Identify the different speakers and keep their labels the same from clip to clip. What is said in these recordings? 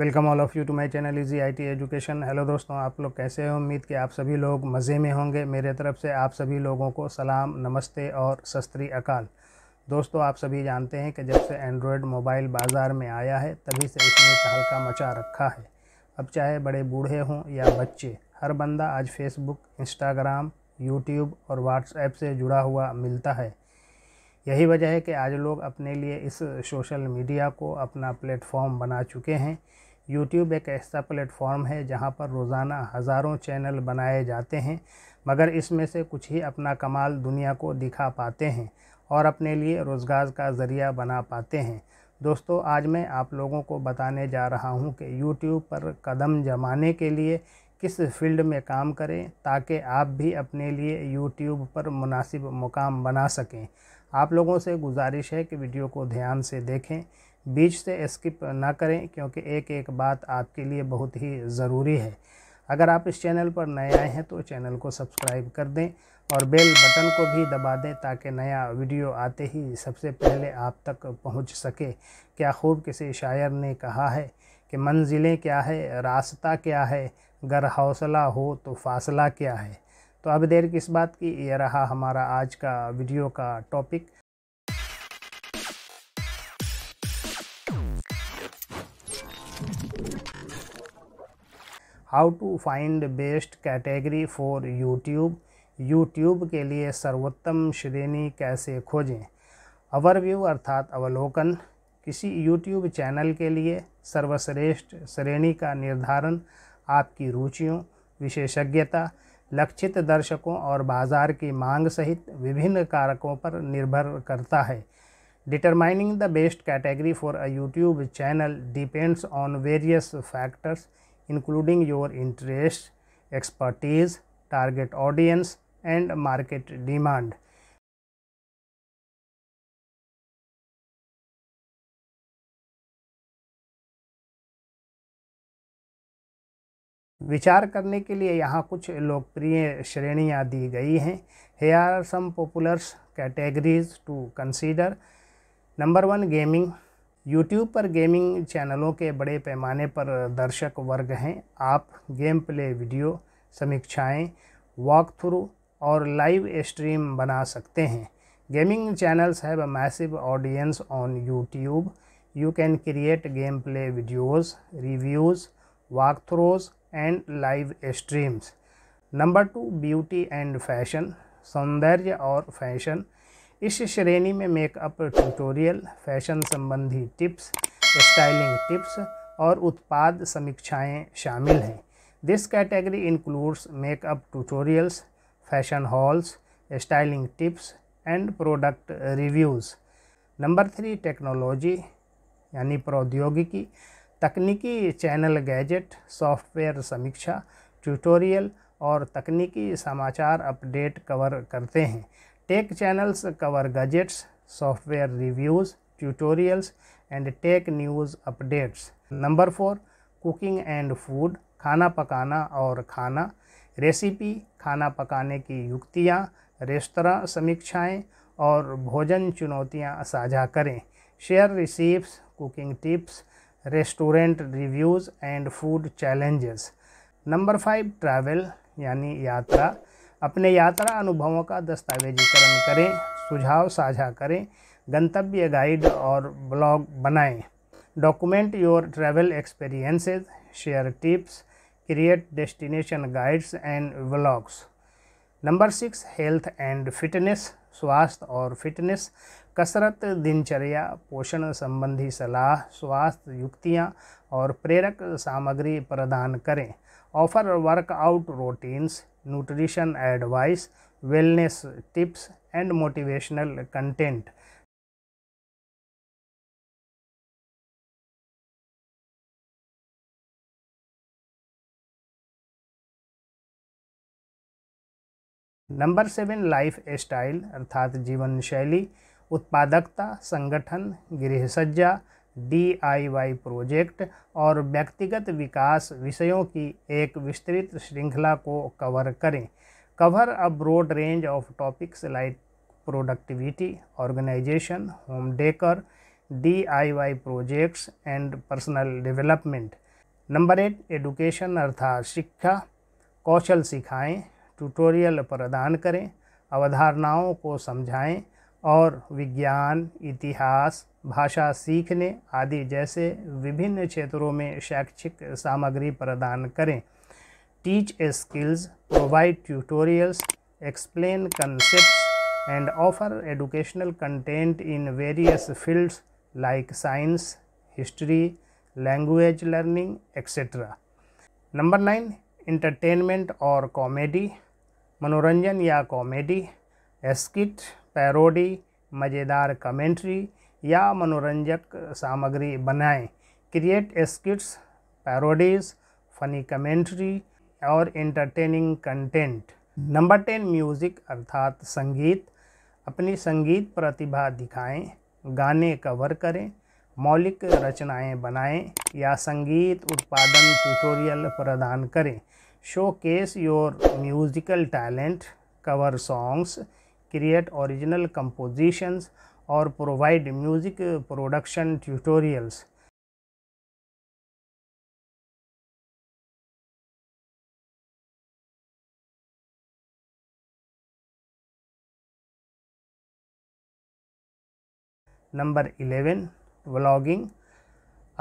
Speaker 1: Welcome all of you to my channel easy IT education hello दोस्तों आप लोग कैसे हो उम्मीद कि आप सभी लोग मज़े में होंगे मेरे तरफ से आप सभी लोगों को सलाम नमस्ते और सस्त्री अकाल दोस्तों आप सभी जानते हैं कि जब से एंड्रॉयड मोबाइल बाज़ार में आया है तभी से इसने तहलका मचा रखा है अब चाहे बड़े बूढ़े हों या बच्चे हर बंदा आज फेसबुक इंस्टाग्राम यूट्यूब और व्हाट्सएप से जुड़ा हुआ मिलता है यही वजह है कि आज लोग अपने लिए इस सोशल मीडिया को अपना प्लेटफॉर्म बना चुके हैं यूट्यूब एक ऐसा प्लेटफॉर्म है जहां पर रोज़ाना हज़ारों चैनल बनाए जाते हैं मगर इसमें से कुछ ही अपना कमाल दुनिया को दिखा पाते हैं और अपने लिए रोज़गार का ज़रिया बना पाते हैं दोस्तों आज मैं आप लोगों को बताने जा रहा हूं कि YouTube पर कदम जमाने के लिए किस फील्ड में काम करें ताकि आप भी अपने लिए यूट्यूब पर मुनासिब मुकाम बना सकें आप लोगों से गुजारिश है कि वीडियो को ध्यान से देखें बीच से स्किप ना करें क्योंकि एक एक बात आपके लिए बहुत ही ज़रूरी है अगर आप इस चैनल पर नए आए हैं तो चैनल को सब्सक्राइब कर दें और बेल बटन को भी दबा दें ताकि नया वीडियो आते ही सबसे पहले आप तक पहुंच सके क्या खूब किसी शायर ने कहा है कि मंजिलें क्या है रास्ता क्या है गर हौसला हो तो फासला क्या है तो अब देर किस बात की ये रहा हमारा आज का वीडियो का topic how to find best category for YouTube YouTube के लिए सर्वोत्तम श्रेणी कैसे खोजें ओवरव्यू अर्थात अवलोकन किसी यूट्यूब चैनल के लिए सर्वश्रेष्ठ श्रेणी का निर्धारण आपकी रुचियों विशेषज्ञता लक्षित दर्शकों और बाजार की मांग सहित विभिन्न कारकों पर निर्भर करता है determining the best category for a YouTube channel depends on various factors including your interest expertise target audience and market demand विचार करने के लिए यहाँ कुछ लोकप्रिय श्रेणियाँ दी गई हैं here are some populars categories to consider number one gaming YouTube पर गेमिंग चैनलों के बड़े पैमाने पर दर्शक वर्ग हैं आप गेम प्ले वीडियो समीक्षाएं, वॉक थ्रू और लाइव स्ट्रीम बना सकते हैं gaming channels have a massive audience on YouTube you can create game play videos reviews walk throws and live streams number two beauty and fashion सौंदर्य और fashion इस श्रेणी में मेकअप ट्यूटोरियल फैशन संबंधी tips styling tips और उत्पाद समीक्षाएं शामिल हैं this category includes makeup tutorials fashion hauls styling tips and product reviews number three technology यानी प्रौद्योगिकी तकनीकी चैनल गैजेट सॉफ्टवेयर समीक्षा ट्यूटोरियल और तकनीकी समाचार अपडेट कवर करते हैं tech channels cover gadgets software reviews tutorials and tech news updates number four cooking and food खाना पकाना और खाना रेसिपी खाना पकाने की युक्तियाँ रेस्तरा समीक्षाएँ और भोजन चुनौतियाँ साझा करें share recipes cooking tips restaurant reviews and food challenges number five travel यानी यात्रा अपने यात्रा अनुभवों का दस्तावेजीकरण करें सुझाव साझा करें गंतव्य गाइड और ब्लॉग बनाएं document your travel experiences share tips create destination guides and blogs number six health and fitness स्वास्थ्य और फिटनेस कसरत दिनचर्या पोषण संबंधी सलाह स्वास्थ्य युक्तियाँ और प्रेरक सामग्री प्रदान करें offer workout routines nutrition advice wellness tips and motivational content number seven life style अर्थात जीवन शैली उत्पादकता संगठन डी आई डीआईवाई प्रोजेक्ट और व्यक्तिगत विकास विषयों की एक विस्तृत श्रृंखला को कवर करें cover a broad range of topics like productivity organization home decor DIY projects and personal development number eight education अर्थात शिक्षा कौशल सिखाएं ट्यूटोरियल प्रदान करें अवधारणाओं को समझाएं और विज्ञान इतिहास भाषा सीखने आदि जैसे विभिन्न क्षेत्रों में शैक्षिक सामग्री प्रदान करें teach a skills provide tutorials explain concept and offer educational content in various fields like science history language learning etcetera number nine entertainment और कॉमेडी मनोरंजन या कॉमेडी एस्किट पैरोडी मज़ेदार कमेंट्री या मनोरंजक सामग्री बनाएं create skits parodies funny commentary और entertaining content number ten music अर्थात संगीत अपनी संगीत प्रतिभा दिखाएं गाने कवर करें मौलिक रचनाएं बनाएं या संगीत उत्पादन ट्यूटोरियल प्रदान करें showcase your musical talent cover songs create original compositions or provide music production tutorials. Number 11 vlogging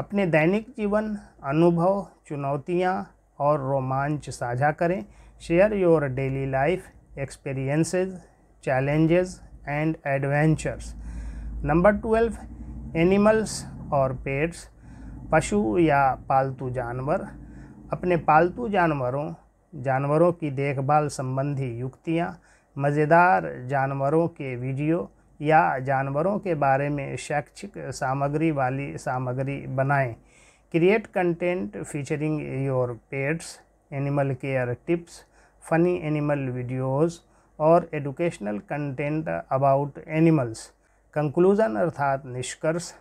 Speaker 1: अपने दैनिक जीवन अनुभव चुनौतियाँ और रोमांच साझा करें share your daily life experiences challenges and adventures number twelve animals और पेड्स पशु या पालतू जानवर अपने पालतू जानवरों जानवरों की देखभाल संबंधी युक्तियाँ मज़ेदार जानवरों के वीडियो या जानवरों के बारे में शैक्षिक सामग्री वाली सामग्री बनाएं create content featuring your pets animal care tips funny animal videos और educational content about animals conclusion अर्थात निष्कर्ष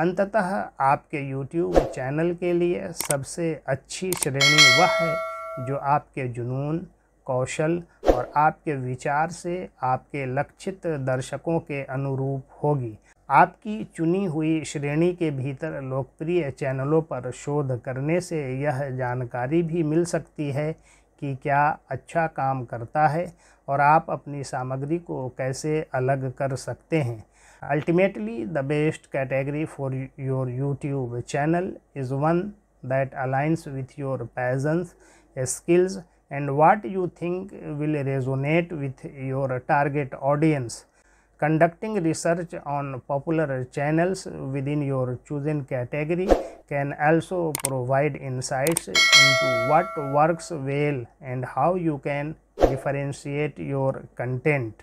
Speaker 1: अंततः आपके यूट्यूब चैनल के लिए सबसे अच्छी श्रेणी वह है जो आपके जुनून कौशल और आपके विचार से आपके लक्षित दर्शकों के अनुरूप होगी आपकी चुनी हुई श्रेणी के भीतर लोकप्रिय चैनलों पर शोध करने से यह जानकारी भी मिल सकती है कि क्या अच्छा काम करता है और आप अपनी सामग्री को कैसे अलग कर सकते हैं ultimately the best category for your YouTube channel is one that aligns with your passions skills and what you think will resonate with your target audience conducting research on popular channels within your chosen category can also provide insights into what works well and how you can differentiate your content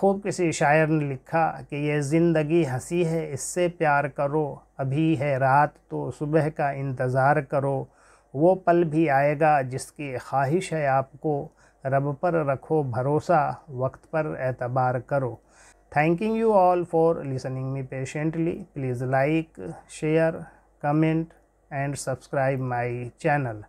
Speaker 1: खूब किसी शायर ने लिखा कि ये ज़िंदगी हंसी है इससे प्यार करो अभी है रात तो सुबह का इंतज़ार करो वो पल भी आएगा जिसकी ख्वाहिश है आपको रब पर रखो भरोसा वक्त पर एतबार करो thanking you all for listening me patiently please like share comment and subscribe my channel